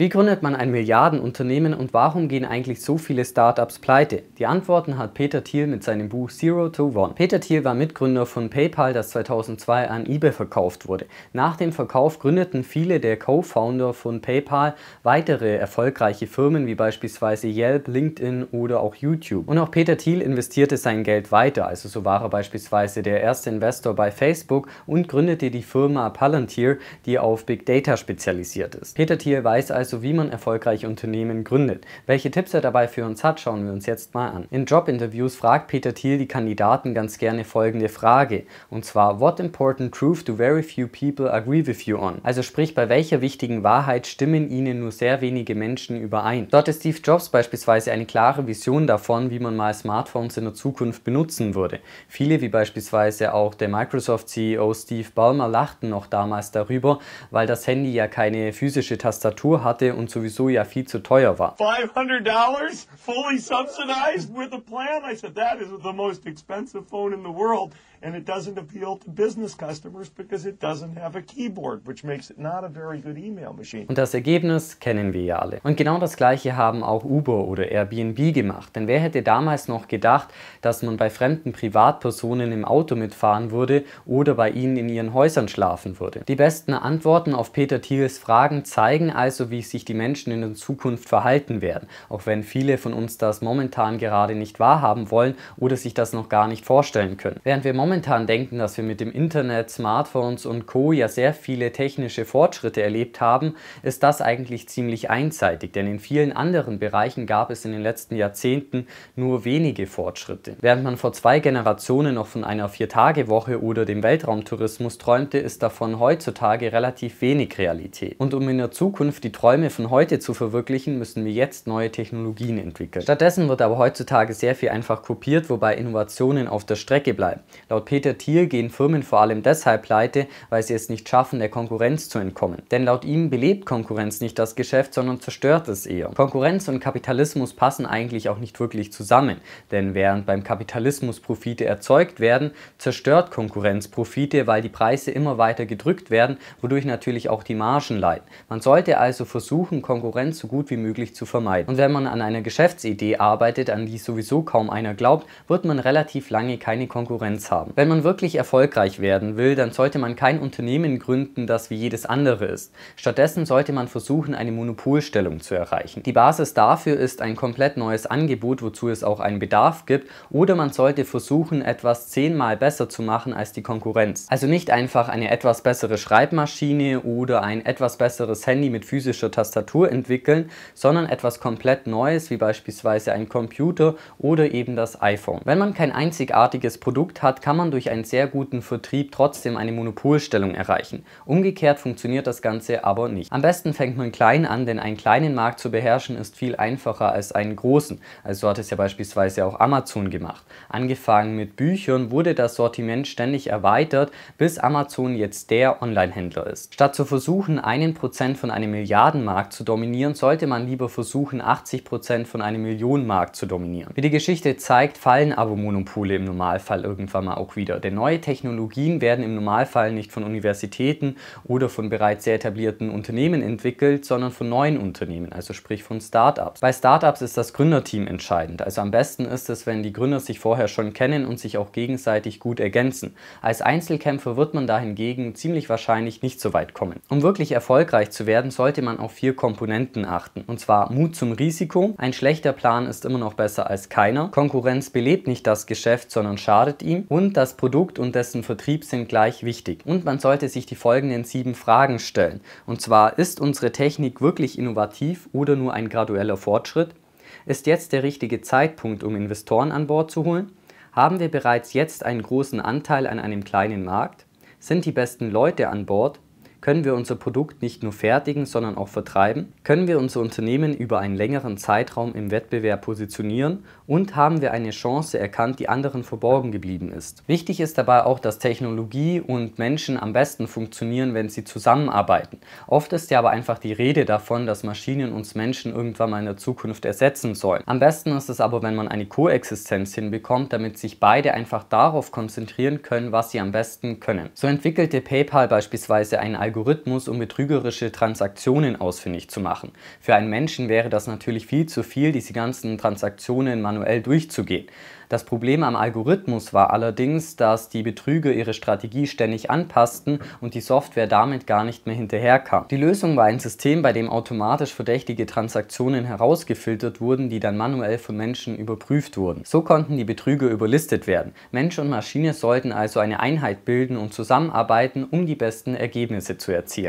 Wie gründet man ein Milliardenunternehmen und warum gehen eigentlich so viele Startups pleite? Die Antworten hat Peter Thiel mit seinem Buch Zero to One. Peter Thiel war Mitgründer von PayPal, das 2002 an eBay verkauft wurde. Nach dem Verkauf gründeten viele der Co-Founder von PayPal weitere erfolgreiche Firmen wie beispielsweise Yelp, LinkedIn oder auch YouTube. Und auch Peter Thiel investierte sein Geld weiter, also so war er beispielsweise der erste Investor bei Facebook und gründete die Firma Palantir, die auf Big Data spezialisiert ist. Peter Thiel weiß also also wie man erfolgreich Unternehmen gründet. Welche Tipps er dabei für uns hat, schauen wir uns jetzt mal an. In Jobinterviews fragt Peter Thiel die Kandidaten ganz gerne folgende Frage, und zwar What important truth do very few people agree with you on? Also sprich, bei welcher wichtigen Wahrheit stimmen ihnen nur sehr wenige Menschen überein? Dort ist Steve Jobs beispielsweise eine klare Vision davon, wie man mal Smartphones in der Zukunft benutzen würde. Viele, wie beispielsweise auch der Microsoft-CEO Steve Ballmer, lachten noch damals darüber, weil das Handy ja keine physische Tastatur hat, hatte und sowieso ja viel zu teuer war. $500 fully subsidized with a plan? I said that is the most expensive phone in the world and it doesn't appeal to business customers because it doesn't have a keyboard, which makes it not a very good email machine. Und das Ergebnis kennen wir ja alle. Und genau das gleiche haben auch Uber oder Airbnb gemacht. Denn wer hätte damals noch gedacht, dass man bei fremden Privatpersonen im Auto mitfahren würde oder bei ihnen in ihren Häusern schlafen würde? Die besten Antworten auf Peter Thiels Fragen zeigen also, wie sich die Menschen in der Zukunft verhalten werden, auch wenn viele von uns das momentan gerade nicht wahrhaben wollen oder sich das noch gar nicht vorstellen können. Während wir momentan momentan denken, dass wir mit dem Internet, Smartphones und Co. ja sehr viele technische Fortschritte erlebt haben, ist das eigentlich ziemlich einseitig, denn in vielen anderen Bereichen gab es in den letzten Jahrzehnten nur wenige Fortschritte. Während man vor zwei Generationen noch von einer Viertagewoche oder dem Weltraumtourismus träumte, ist davon heutzutage relativ wenig Realität. Und um in der Zukunft die Träume von heute zu verwirklichen, müssen wir jetzt neue Technologien entwickeln. Stattdessen wird aber heutzutage sehr viel einfach kopiert, wobei Innovationen auf der Strecke bleiben. Laut Laut Peter Thiel gehen Firmen vor allem deshalb pleite, weil sie es nicht schaffen, der Konkurrenz zu entkommen. Denn laut ihm belebt Konkurrenz nicht das Geschäft, sondern zerstört es eher. Konkurrenz und Kapitalismus passen eigentlich auch nicht wirklich zusammen. Denn während beim Kapitalismus Profite erzeugt werden, zerstört Konkurrenz Profite, weil die Preise immer weiter gedrückt werden, wodurch natürlich auch die Margen leiden. Man sollte also versuchen, Konkurrenz so gut wie möglich zu vermeiden. Und wenn man an einer Geschäftsidee arbeitet, an die sowieso kaum einer glaubt, wird man relativ lange keine Konkurrenz haben haben. Wenn man wirklich erfolgreich werden will, dann sollte man kein Unternehmen gründen, das wie jedes andere ist. Stattdessen sollte man versuchen, eine Monopolstellung zu erreichen. Die Basis dafür ist ein komplett neues Angebot, wozu es auch einen Bedarf gibt, oder man sollte versuchen, etwas zehnmal besser zu machen als die Konkurrenz. Also nicht einfach eine etwas bessere Schreibmaschine oder ein etwas besseres Handy mit physischer Tastatur entwickeln, sondern etwas komplett Neues, wie beispielsweise ein Computer oder eben das iPhone. Wenn man kein einzigartiges Produkt hat, kann man man durch einen sehr guten Vertrieb trotzdem eine Monopolstellung erreichen. Umgekehrt funktioniert das Ganze aber nicht. Am besten fängt man klein an, denn einen kleinen Markt zu beherrschen ist viel einfacher als einen großen. Also hat es ja beispielsweise auch Amazon gemacht. Angefangen mit Büchern wurde das Sortiment ständig erweitert, bis Amazon jetzt der Online-Händler ist. Statt zu versuchen, einen Prozent von einem Milliardenmarkt zu dominieren, sollte man lieber versuchen, 80 Prozent von einem Millionenmarkt zu dominieren. Wie die Geschichte zeigt, fallen aber Monopole im Normalfall irgendwann mal auch auch wieder. Denn neue Technologien werden im Normalfall nicht von Universitäten oder von bereits sehr etablierten Unternehmen entwickelt, sondern von neuen Unternehmen, also sprich von Startups. Bei Startups ist das Gründerteam entscheidend. Also am besten ist es, wenn die Gründer sich vorher schon kennen und sich auch gegenseitig gut ergänzen. Als Einzelkämpfer wird man dahingegen ziemlich wahrscheinlich nicht so weit kommen. Um wirklich erfolgreich zu werden, sollte man auf vier Komponenten achten. Und zwar Mut zum Risiko. Ein schlechter Plan ist immer noch besser als keiner. Konkurrenz belebt nicht das Geschäft, sondern schadet ihm. Und das Produkt und dessen Vertrieb sind gleich wichtig. Und man sollte sich die folgenden sieben Fragen stellen. Und zwar, ist unsere Technik wirklich innovativ oder nur ein gradueller Fortschritt? Ist jetzt der richtige Zeitpunkt, um Investoren an Bord zu holen? Haben wir bereits jetzt einen großen Anteil an einem kleinen Markt? Sind die besten Leute an Bord? Können wir unser Produkt nicht nur fertigen, sondern auch vertreiben? Können wir unser Unternehmen über einen längeren Zeitraum im Wettbewerb positionieren? Und haben wir eine Chance erkannt, die anderen verborgen geblieben ist? Wichtig ist dabei auch, dass Technologie und Menschen am besten funktionieren, wenn sie zusammenarbeiten. Oft ist ja aber einfach die Rede davon, dass Maschinen uns Menschen irgendwann mal in der Zukunft ersetzen sollen. Am besten ist es aber, wenn man eine Koexistenz hinbekommt, damit sich beide einfach darauf konzentrieren können, was sie am besten können. So entwickelte PayPal beispielsweise einen Algorithmus, um betrügerische Transaktionen ausfindig zu machen. Für einen Menschen wäre das natürlich viel zu viel, diese ganzen Transaktionen manuell durchzugehen. Das Problem am Algorithmus war allerdings, dass die Betrüger ihre Strategie ständig anpassten und die Software damit gar nicht mehr hinterherkam. Die Lösung war ein System, bei dem automatisch verdächtige Transaktionen herausgefiltert wurden, die dann manuell von Menschen überprüft wurden. So konnten die Betrüger überlistet werden. Mensch und Maschine sollten also eine Einheit bilden und zusammenarbeiten, um die besten Ergebnisse zu erzielen.